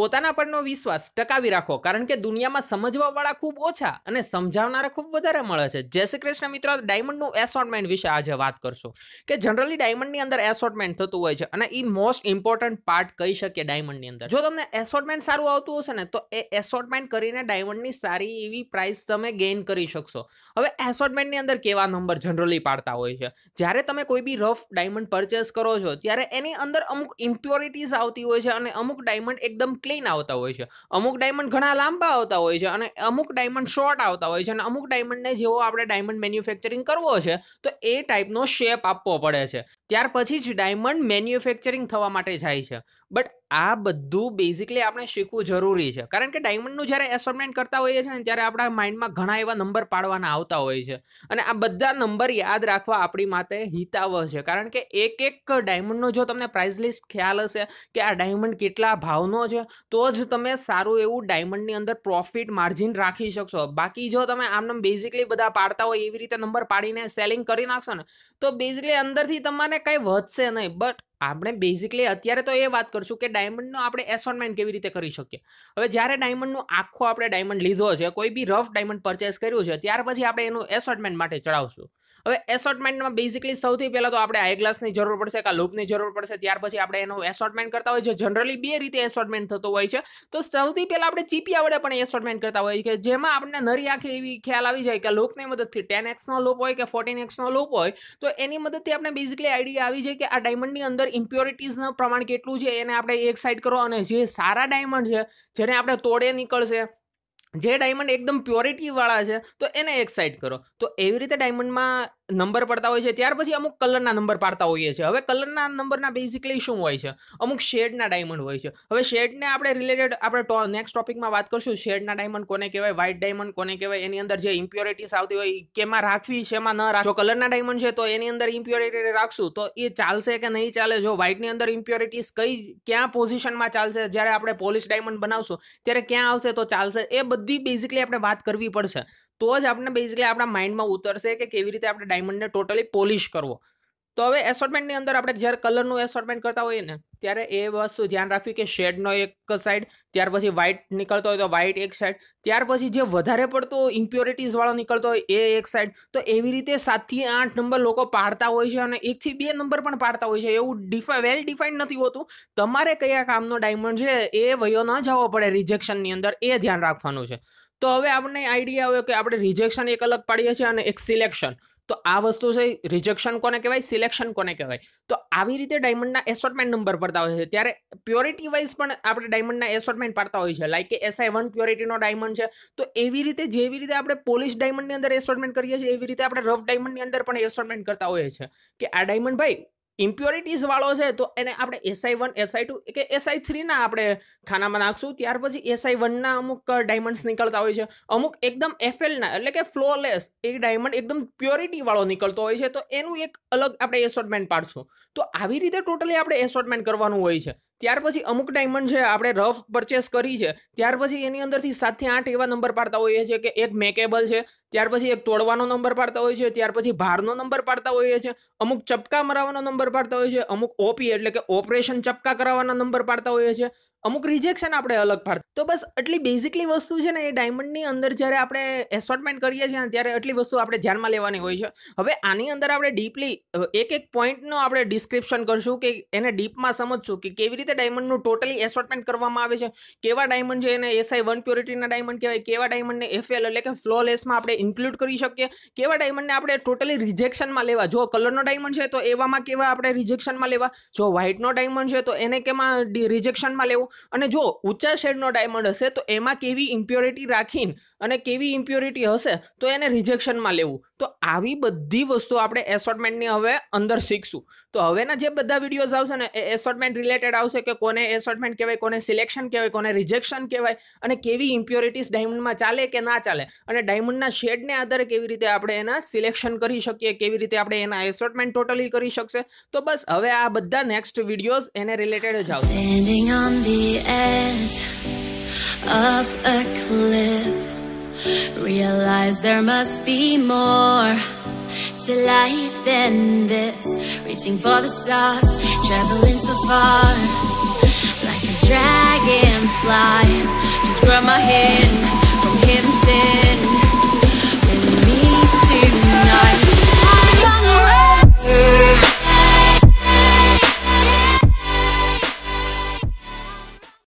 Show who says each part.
Speaker 1: પોતાના પરનો વિશ્વાસ ટકાવી રાખો કારણ કે દુનિયામાં સમજવાવાળા ખૂબ ઓછા અને સમજાવનારા ખૂબ વધારે મળે છે જય શ્રી કૃષ્ણ મિત્રો ડાયમંડનું એસોર્ટમેન્ટ વિશે આજે વાત કરશો કે જનરલી ડાયમંડની અંદર એસોર્ટમેન્ટ થતું હોય છે અને એ મોસ્ટ ઇમ્પોર્ટન્ટ પાર્ટ કહી શકીએ ડાયમંડની અંદર જો તમને એસોર્ટમેન્ટ સારું આવતું હશે ને તો એ એસોર્ટમેન્ટ કરીને ડાયમંડની સારી એવી પ્રાઇસ તમે ગેઇન કરી શકશો હવે એસોર્ટમેન્ટની અંદર કેવા નંબર જનરલી પાડતા હોય છે જ્યારે તમે કોઈ બી રફ ડાયમંડ પરચેસ કરો છો ત્યારે એની અંદર અમુક ઇમ્પ્યોરિટીઝ આવતી હોય છે અને અમુક ડાયમંડ એકદમ ક્લીન આવતા હોય છે અમુક ડાયમંડ ઘણા લાંબા આવતા હોય છે અને અમુક ડાયમંડ શોર્ટ આવતા હોય છે અને અમુક ડાયમંડને જેવો આપણે ડાયમંડ મેન્યુફેક્ચરિંગ કરવો છે તો એ ટાઈપનો શેપ આપવો પડે છે ત્યાર પછી જ ડાયમંડ મેન્યુફેક્ચરિંગ થવા માટે જાય છે બટ આ બધું બેઝિકલી આપણે શીખવું જરૂરી છે કારણ કે ડાયમંડનું જ્યારે એસોર્ટમેન્ટ કરતા હોઈએ છીએ ને ત્યારે આપણા માઇન્ડમાં ઘણા એવા નંબર પાડવાના આવતા હોય છે અને આ બધા નંબર યાદ રાખવા આપણી માટે હિતાવહ છે કારણ કે એક એક ડાયમંડનો જો તમને પ્રાઇસ લિસ્ટ ખ્યાલ હશે કે આ ડાયમંડ કેટલા ભાવનો છે તો જ તમે સારું એવું ડાયમંડની અંદર પ્રોફિટ માર્જિન રાખી શકશો બાકી જો તમે આમને બેઝિકલી બધા પાડતા હોય એવી રીતે નંબર પાડીને સેલિંગ કરી નાખશો ને તો બેઝિકલી અંદરથી તમને કંઈ વધશે નહીં બટ આપણે બેઝિકલી અત્યારે તો એ વાત કરશું કે ડાયમંડનો આપણે એસોનમેન્ટ કેવી રીતે કરી શકીએ હવે જ્યારે ડાયમંડનું આખો આપણે ડાયમંડ લીધો છે કોઈ બી રફ ડાયમંડ પરચેસ કર્યું છે ત્યાર પછી આપણે એનું એસોટમેન્ટ માટે ચડાવશું હવે એસોટમેન્ટમાં બેઝિકલી સૌથી પહેલાં તો આપણે આઈ ગ્લાસની જરૂર પડશે કાં લૂપની જરૂર પડશે ત્યાર પછી આપણે એનું એસોર્ટમેન્ટ કરતા હોય છે જનરલી બે રીતે એસોર્ટમેન્ટ થતો હોય છે તો સૌથી પહેલાં આપણે ચીપિયા વડે પણ એસોર્ટમેન્ટ કરતા હોય કે જેમાં આપણને નરી આંખે એવી ખ્યાલ આવી જાય કે લૂપની મદદથી ટેન એક્સનો લૂપ હોય કે ફોર્ટીન એક્સનો લૂપ હોય તો એની મદદથી આપણે બેઝિકલી આઈડિયા આવી જાય કે આ ડાયમંડની અંદર ઇમ્પ્યોરિટીઝનું પ્રમાણ કેટલું છે એને આપણે એક સાઈડ કરો અને જે સારા ડાયમંડ છે જેને આપણે તોડે નીકળશે જે ડાયમંડ એકદમ પ્યોરિટીવાળા છે તો એને એક સાઈડ કરો તો એવી રીતે ડાયમંડમાં નંબર પડતા હોય છે ત્યાર પછી અમુક કલરના નંબર પાડતા હોઈએ છીએ હવે કલરના નંબરના બેઝિકલી શું હોય છે અમુક શેડના ડાયમંડ હોય છે હવે શેડને આપણે રિલેટેડ આપણે નેક્સ્ટ ટોપિકમાં વાત કરશું શેડના ડાયમંડ કોને કહેવાય વ્હાઇટ ડાયમંડ કોને કહેવાય એની અંદર જે ઇમ્પ્યોરિટીસ આવતી હોય કેમાં રાખવી શેમાં ન રાખો કલરના ડાયમંડ છે તો એની અંદર ઇમ્પ્યોરિટી રાખશું તો એ ચાલશે કે નહીં ચાલે જો વ્હાઇટની અંદર ઇમ્પ્યોરિટીસ કઈ ક્યાં પોઝિશનમાં ચાલશે જ્યારે આપણે પોલિશ ડાયમંડ બનાવશું ત્યારે ક્યાં આવશે તો ચાલશે એ બધી બેઝિકલી આપણે વાત કરવી પડશે તો જ આપણે બેઝિકલી આપણા માઇન્ડમાં ઉતરશે કે કેવી રીતે આપણે ડાયમંડને ટોટલી પોલિશ કરવો તો હવે એસોર્ટમેન્ટની અંદર આપણે જ્યારે કલરનું એસોર્ટમેન્ટ કરતા હોઈએ ને ત્યારે એ વસ્તુ ધ્યાન રાખવી કે શેડનો એક સાઈડ ત્યાર પછી વ્હાઇટ નીકળતો હોય તો વ્હાઇટ એક સાઈડ ત્યાર પછી જે વધારે પડતો ઇમ્પ્યોરિટીઝવાળો નીકળતો હોય એ એક સાઈડ તો એવી રીતે સાતથી આઠ નંબર લોકો પાડતા હોય છે અને એકથી બે નંબર પણ પાડતા હોય છે એવું ડિફા વેલ ડિફાઇન્ડ નથી હોતું તમારે કયા કામનો ડાયમંડ છે એ વયો ન જવો પડે રિજેક્શનની અંદર એ ધ્યાન રાખવાનું છે તો હવે આપણને આઈડિયા આવ્યો કે આપણે રિજેક્શન એક અલગ પાડીએ છીએ અને એક સિલેક્શન તો આ વસ્તુ છે રિજેક્શન કોને કહેવાય સિલેક્શન કોને કહેવાય તો આવી રીતે ડાયમંડના એસોર્ટમેન્ટ નંબર પડતા હોય છે ત્યારે પ્યોરિટી વાઇઝ પણ આપણે ડાયમંડના એસોર્ટમેન્ટ પાડતા હોય છે લાઈક કે એસઆઈ વન પ્યોરિટીનો ડાયમંડ છે તો એવી રીતે જેવી રીતે આપણે પોલિશ ડાયમંડની અંદર એસોર્ટમેન્ટ કરીએ છીએ એવી રીતે આપણે રફ ડાયમંડની અંદર પણ એસોર્ટમેન્ટ કરતા હોઈએ છીએ કે આ ડાયમંડ ભાઈ ઇમ્પ્યોરિટીઝવાળો છે તો એને આપણે એસઆઈ વન એસઆઈ ટુ કે એસઆઈ થ્રીના આપણે ખાનામાં નાખશું ત્યાર પછી એસઆઈ વનના અમુક ડાયમંડ્સ નીકળતા હોય છે અમુક એકદમ એફએલના એટલે કે ફ્લોલેસ એ ડાયમંડ એકદમ પ્યોરિટી વાળો નીકળતો હોય છે તો એનું એક અલગ આપણે એસોર્ટમેન્ટ પાડશું તો આવી રીતે ટોટલી આપણે એસોર્ટમેન્ટ કરવાનું હોય છે ત્યાર પછી અમુક ડાયમંડ છે આપણે રફ પરચેસ કરી છે ત્યાર પછી એની અંદરથી સાતથી આઠ એવા નંબર પાડતા હોઈએ છીએ કે એક મેકેબલ છે ત્યાર પછી એક તોડવાનો નંબર પાડતા હોઈએ છીએ ત્યાર પછી ભારનો નંબર પાડતા હોઈએ છીએ અમુક ચપકા મરાવવાનો નંબર પાડતા હોય છે અમુક ઓપી એટલે કે ઓપરેશન ચપકા કરાવવાના નંબર પાડતા હોઈએ છીએ અમુક રિજેક્શન આપણે અલગ પાડ તો બસ આટલી બેઝિકલી વસ્તુ છે ને એ ડાયમંડની અંદર જ્યારે આપણે એસોર્ટમેન્ટ કરીએ છીએ ત્યારે આટલી વસ્તુ આપણે ધ્યાનમાં લેવાની હોય છે હવે આની અંદર આપણે ડીપલી એક એક પોઈન્ટનો આપણે ડિસ્ક્રિપ્શન કરશું કે એને ડીપમાં સમજશું કે કેવી રીતે રીતે ડાયમંડનું ટોટલી એસોર્ટમેન્ટ કરવામાં આવે છે કેવા ડાયમંડ છે એને એસઆઈ વન પ્યોરિટીના ડાયમંડ કહેવાય કેવા ડાયમંડને એફએલ એટલે કે ફ્લોલેસમાં આપણે ઇન્ક્લુડ કરી શકીએ કેવા ડાયમંડને આપણે ટોટલી રિજેક્શનમાં લેવા જો કલરનો ડાયમંડ છે તો એવામાં કેવા આપણે રિજેક્શનમાં લેવા જો વ્હાઇટનો ડાયમંડ છે તો એને કેમાં રિજેક્શનમાં લેવું અને જો ઊંચા શેડનો ડાયમંડ હશે તો એમાં કેવી ઇમ્પ્યોરિટી રાખીને અને કેવી ઇમ્પ્યોરિટી હશે તો એને રિજેક્શનમાં લેવું તો આવી બધી વસ્તુ આપણે એસોર્ટમેન્ટની હવે અંદર શીખશું તો હવેના જે બધા વિડીયોઝ આવશે ને એ એસોર્ટમેન્ટ રિલેટેડ આવશે કે કોને એસોર્ટમેન્ટ કહેવાય કોને સિલેક્શન કહેવાય કોને રિજેક્શન કહેવાય અને કેવી ઇમ્પ્યોરિટીઝ ડાયમંડમાં ચાલે કે ના ચાલે અને ડાયમંડના શેડને આધારે કેવી રીતે આપણે એના સિલેક્શન કરી શકીએ કેવી રીતે આપણે એના એસોર્ટમેન્ટ ટોટલી કરી શકશે તો બસ હવે આ બધા નેક્સ્ટ વિડીયોઝ એને રિલેટેડ જ આવશે of a cliff Cause there must be more to life than this. Reaching for the stars, traveling so far. Like a dragonfly. Just grab my hand from him, send.